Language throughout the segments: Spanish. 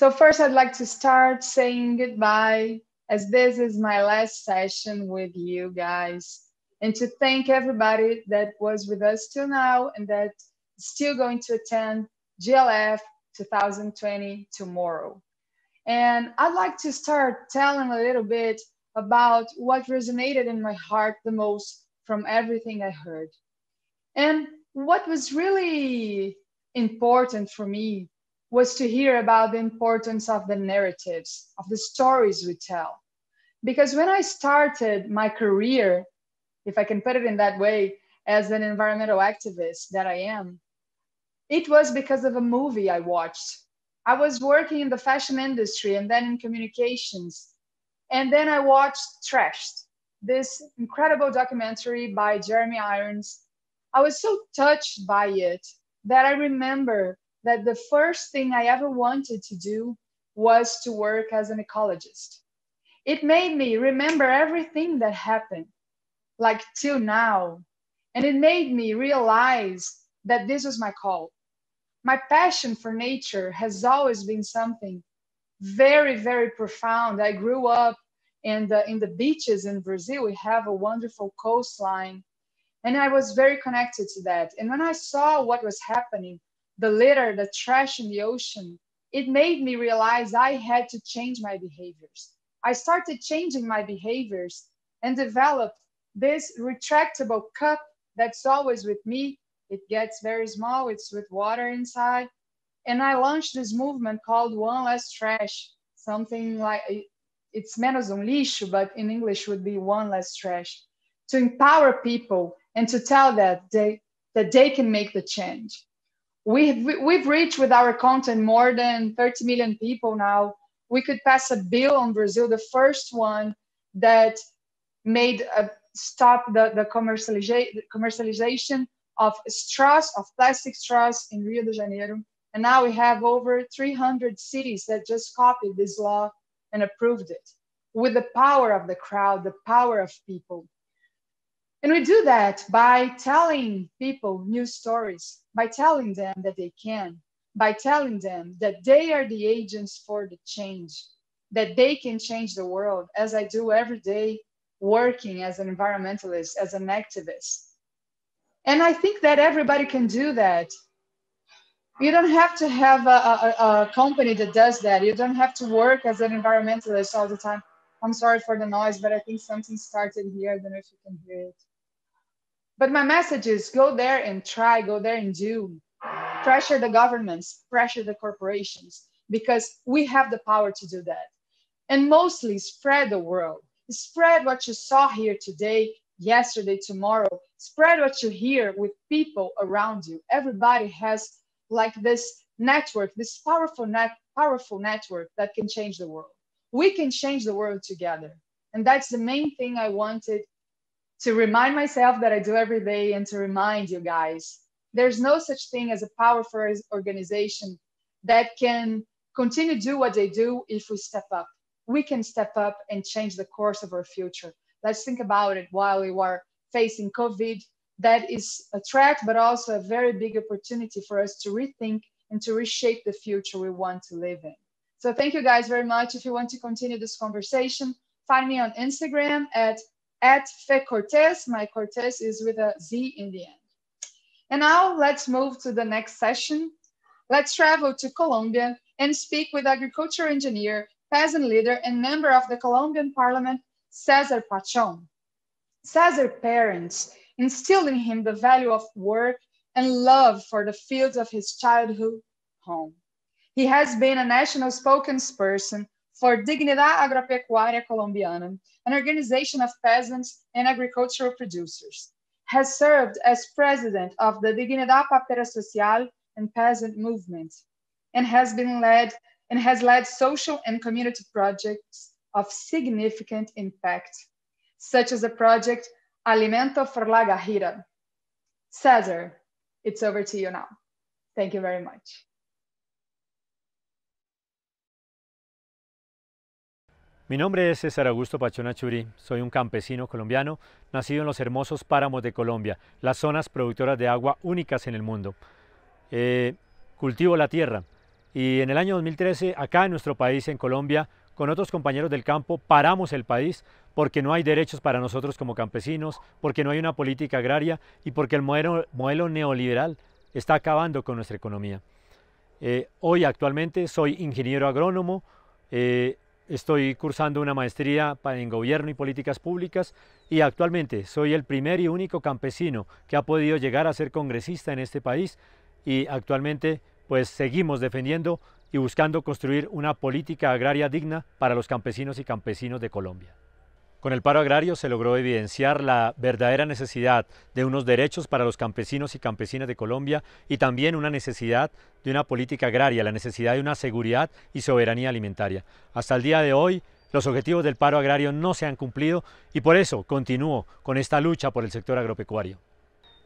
So first I'd like to start saying goodbye as this is my last session with you guys and to thank everybody that was with us till now and that is still going to attend GLF 2020 tomorrow. And I'd like to start telling a little bit about what resonated in my heart the most from everything I heard. And what was really important for me was to hear about the importance of the narratives, of the stories we tell. Because when I started my career, if I can put it in that way, as an environmental activist that I am, it was because of a movie I watched. I was working in the fashion industry and then in communications. And then I watched Trashed, this incredible documentary by Jeremy Irons. I was so touched by it that I remember that the first thing I ever wanted to do was to work as an ecologist. It made me remember everything that happened, like till now. And it made me realize that this was my call. My passion for nature has always been something very, very profound. I grew up in the, in the beaches in Brazil. We have a wonderful coastline. And I was very connected to that. And when I saw what was happening the litter, the trash in the ocean, it made me realize I had to change my behaviors. I started changing my behaviors and developed this retractable cup that's always with me. It gets very small, it's with water inside. And I launched this movement called One Less Trash, something like it's menos um lixo, but in English would be One Less Trash, to empower people and to tell that they, that they can make the change we've we've reached with our content more than 30 million people now we could pass a bill on brazil the first one that made a stop the, the commercialization of straws of plastic straws in rio de janeiro and now we have over 300 cities that just copied this law and approved it with the power of the crowd the power of people and we do that by telling people new stories, by telling them that they can, by telling them that they are the agents for the change, that they can change the world, as I do every day working as an environmentalist, as an activist. And I think that everybody can do that. You don't have to have a, a, a company that does that. You don't have to work as an environmentalist all the time. I'm sorry for the noise, but I think something started here. I don't know if you can hear it. But my message is go there and try, go there and do. Pressure the governments, pressure the corporations, because we have the power to do that. And mostly spread the world. Spread what you saw here today, yesterday, tomorrow. Spread what you hear with people around you. Everybody has like this network, this powerful net, powerful network that can change the world. We can change the world together. And that's the main thing I wanted to remind myself that I do every day and to remind you guys there's no such thing as a powerful organization that can continue to do what they do if we step up. We can step up and change the course of our future. Let's think about it while we are facing COVID. That is a threat, but also a very big opportunity for us to rethink and to reshape the future we want to live in. So thank you guys very much. If you want to continue this conversation, find me on Instagram at at Fe Cortez. My Cortez is with a Z in the end. And now let's move to the next session. Let's travel to Colombia and speak with agriculture engineer, peasant leader, and member of the Colombian parliament, Cesar Pachon. Cesar's parents instilled in him the value of work and love for the fields of his childhood home. He has been a national spokesperson for Dignidad Agropecuaria Colombiana, an organization of peasants and agricultural producers. Has served as president of the Dignidad Papera Social and peasant movement and has been led and has led social and community projects of significant impact, such as the project Alimento for La Gajira. Cesar, it's over to you now. Thank you very much. Mi nombre es César Augusto Pachona Churí, soy un campesino colombiano nacido en los hermosos páramos de Colombia, las zonas productoras de agua únicas en el mundo. Eh, cultivo la tierra y en el año 2013 acá en nuestro país, en Colombia, con otros compañeros del campo paramos el país porque no hay derechos para nosotros como campesinos, porque no hay una política agraria y porque el modelo, neoliberal está acabando con nuestra economía. Eh, hoy actualmente soy ingeniero agrónomo, eh, Estoy cursando una maestría en Gobierno y Políticas Públicas y actualmente soy el primer y único campesino que ha podido llegar a ser congresista en este país y actualmente pues seguimos defendiendo y buscando construir una política agraria digna para los campesinos y campesinos de Colombia. Con el paro agrario se logró evidenciar la verdadera necesidad de unos derechos para los campesinos y campesinas de Colombia y también una necesidad de una política agraria, la necesidad de una seguridad y soberanía alimentaria. Hasta el día de hoy, los objetivos del paro agrario no se han cumplido y por eso continúo con esta lucha por el sector agropecuario.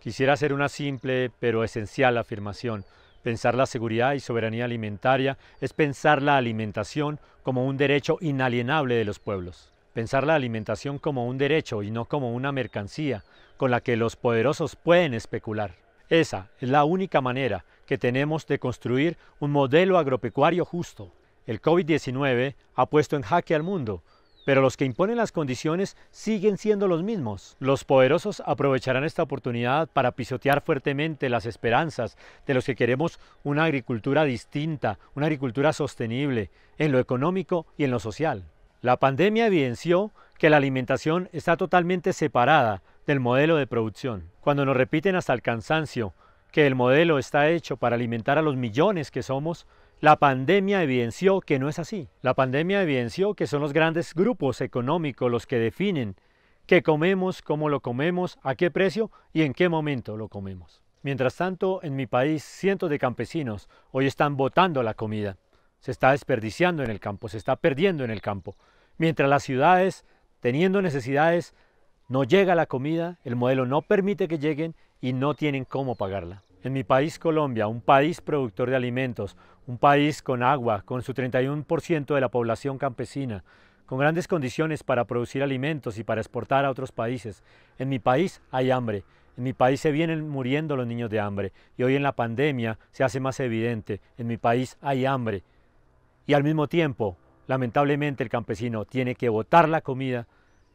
Quisiera hacer una simple pero esencial afirmación. Pensar la seguridad y soberanía alimentaria es pensar la alimentación como un derecho inalienable de los pueblos pensar la alimentación como un derecho y no como una mercancía con la que los poderosos pueden especular. Esa es la única manera que tenemos de construir un modelo agropecuario justo. El COVID-19 ha puesto en jaque al mundo, pero los que imponen las condiciones siguen siendo los mismos. Los poderosos aprovecharán esta oportunidad para pisotear fuertemente las esperanzas de los que queremos una agricultura distinta, una agricultura sostenible, en lo económico y en lo social. La pandemia evidenció que la alimentación está totalmente separada del modelo de producción. Cuando nos repiten hasta el cansancio que el modelo está hecho para alimentar a los millones que somos, la pandemia evidenció que no es así. La pandemia evidenció que son los grandes grupos económicos los que definen qué comemos, cómo lo comemos, a qué precio y en qué momento lo comemos. Mientras tanto, en mi país, cientos de campesinos hoy están botando la comida. Se está desperdiciando en el campo, se está perdiendo en el campo. Mientras las ciudades, teniendo necesidades, no llega la comida, el modelo no permite que lleguen y no tienen cómo pagarla. En mi país, Colombia, un país productor de alimentos, un país con agua, con su 31% de la población campesina, con grandes condiciones para producir alimentos y para exportar a otros países. En mi país hay hambre, en mi país se vienen muriendo los niños de hambre y hoy en la pandemia se hace más evidente, en mi país hay hambre. Y al mismo tiempo, lamentablemente el campesino tiene que botar la comida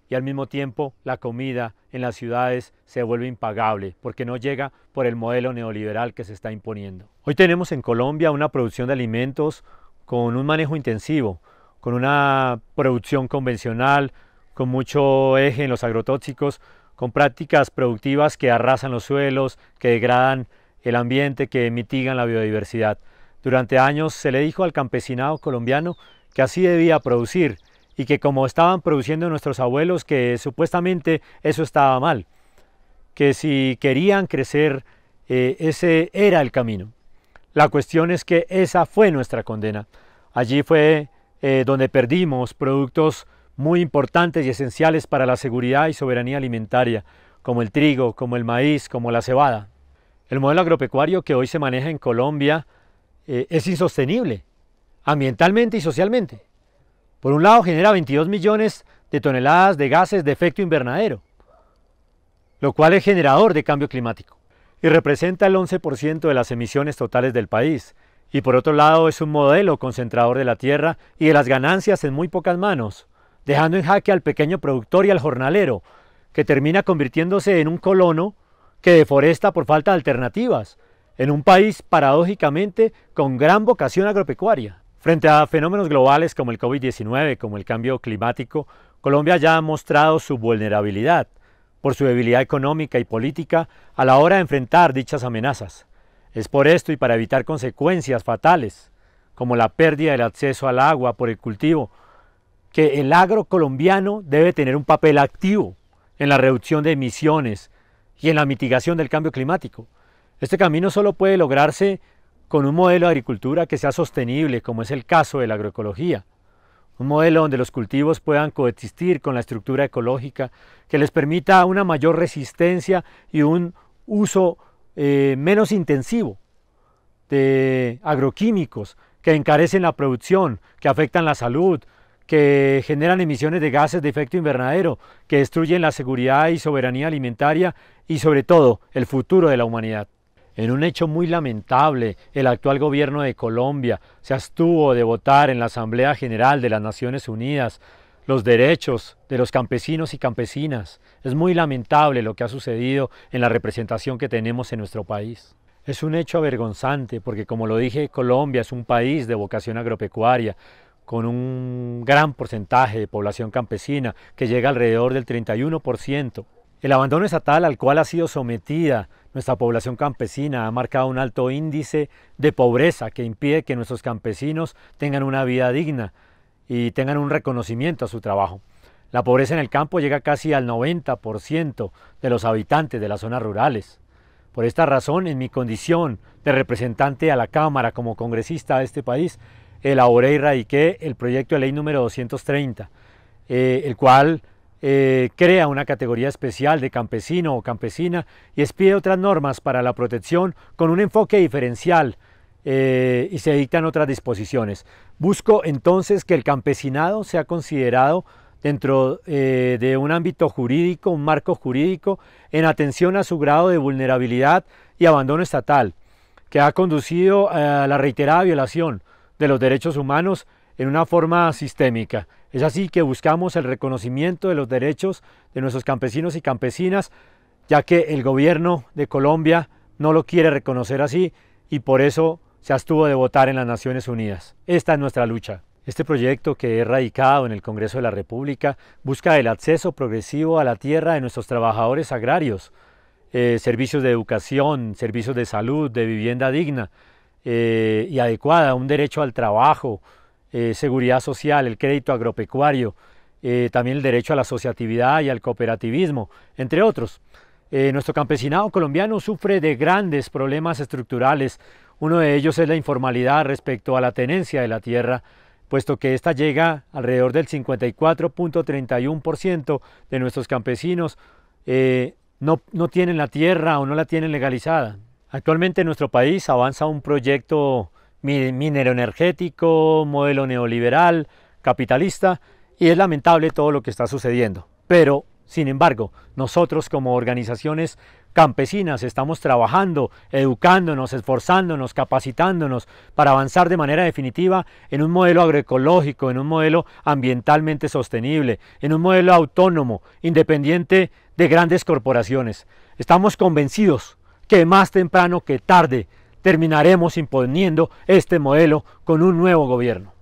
y al mismo tiempo la comida en las ciudades se vuelve impagable porque no llega por el modelo neoliberal que se está imponiendo. Hoy tenemos en Colombia una producción de alimentos con un manejo intensivo, con una producción convencional, con mucho eje en los agrotóxicos, con prácticas productivas que arrasan los suelos, que degradan el ambiente, que mitigan la biodiversidad. Durante años se le dijo al campesinado colombiano que así debía producir y que como estaban produciendo nuestros abuelos, que supuestamente eso estaba mal, que si querían crecer, eh, ese era el camino. La cuestión es que esa fue nuestra condena. Allí fue eh, donde perdimos productos muy importantes y esenciales para la seguridad y soberanía alimentaria, como el trigo, como el maíz, como la cebada. El modelo agropecuario que hoy se maneja en Colombia eh, es insostenible ambientalmente y socialmente. Por un lado, genera 22 millones de toneladas de gases de efecto invernadero, lo cual es generador de cambio climático y representa el 11% de las emisiones totales del país. Y por otro lado, es un modelo concentrador de la tierra y de las ganancias en muy pocas manos, dejando en jaque al pequeño productor y al jornalero, que termina convirtiéndose en un colono que deforesta por falta de alternativas, en un país paradójicamente con gran vocación agropecuaria. Frente a fenómenos globales como el COVID-19, como el cambio climático, Colombia ya ha mostrado su vulnerabilidad por su debilidad económica y política a la hora de enfrentar dichas amenazas. Es por esto y para evitar consecuencias fatales, como la pérdida del acceso al agua por el cultivo, que el agro colombiano debe tener un papel activo en la reducción de emisiones y en la mitigación del cambio climático. Este camino solo puede lograrse con un modelo de agricultura que sea sostenible, como es el caso de la agroecología. Un modelo donde los cultivos puedan coexistir con la estructura ecológica, que les permita una mayor resistencia y un uso eh, menos intensivo de agroquímicos que encarecen la producción, que afectan la salud, que generan emisiones de gases de efecto invernadero, que destruyen la seguridad y soberanía alimentaria y sobre todo el futuro de la humanidad. En un hecho muy lamentable, el actual gobierno de Colombia se abstuvo de votar en la Asamblea General de las Naciones Unidas los derechos de los campesinos y campesinas. Es muy lamentable lo que ha sucedido en la representación que tenemos en nuestro país. Es un hecho avergonzante porque, como lo dije, Colombia es un país de vocación agropecuaria, con un gran porcentaje de población campesina que llega alrededor del 31%. El abandono estatal al cual ha sido sometida nuestra población campesina ha marcado un alto índice de pobreza que impide que nuestros campesinos tengan una vida digna y tengan un reconocimiento a su trabajo. La pobreza en el campo llega casi al 90% de los habitantes de las zonas rurales. Por esta razón, en mi condición de representante a la Cámara como congresista de este país, elaboré y radiqué el proyecto de ley número 230, eh, el cual eh, crea una categoría especial de campesino o campesina y expide otras normas para la protección con un enfoque diferencial eh, y se dictan otras disposiciones. Busco entonces que el campesinado sea considerado dentro eh, de un ámbito jurídico, un marco jurídico, en atención a su grado de vulnerabilidad y abandono estatal, que ha conducido a la reiterada violación de los derechos humanos en una forma sistémica. Es así que buscamos el reconocimiento de los derechos de nuestros campesinos y campesinas, ya que el gobierno de Colombia no lo quiere reconocer así y por eso se abstuvo de votar en las Naciones Unidas. Esta es nuestra lucha. Este proyecto que he radicado en el Congreso de la República busca el acceso progresivo a la tierra de nuestros trabajadores agrarios, eh, servicios de educación, servicios de salud, de vivienda digna eh, y adecuada, un derecho al trabajo, eh, seguridad social, el crédito agropecuario, eh, también el derecho a la asociatividad y al cooperativismo, entre otros. Eh, nuestro campesinado colombiano sufre de grandes problemas estructurales. Uno de ellos es la informalidad respecto a la tenencia de la tierra, puesto que esta llega alrededor del 54.31% de nuestros campesinos no, no tienen la tierra o no la tienen legalizada. Actualmente en nuestro país avanza un proyecto minero energético, modelo neoliberal, capitalista, y es lamentable todo lo que está sucediendo. Pero, sin embargo, nosotros como organizaciones campesinas estamos trabajando, educándonos, esforzándonos, capacitándonos para avanzar de manera definitiva en un modelo agroecológico, en un modelo ambientalmente sostenible, en un modelo autónomo, independiente de grandes corporaciones. Estamos convencidos que más temprano que tarde terminaremos imponiendo este modelo con un nuevo gobierno.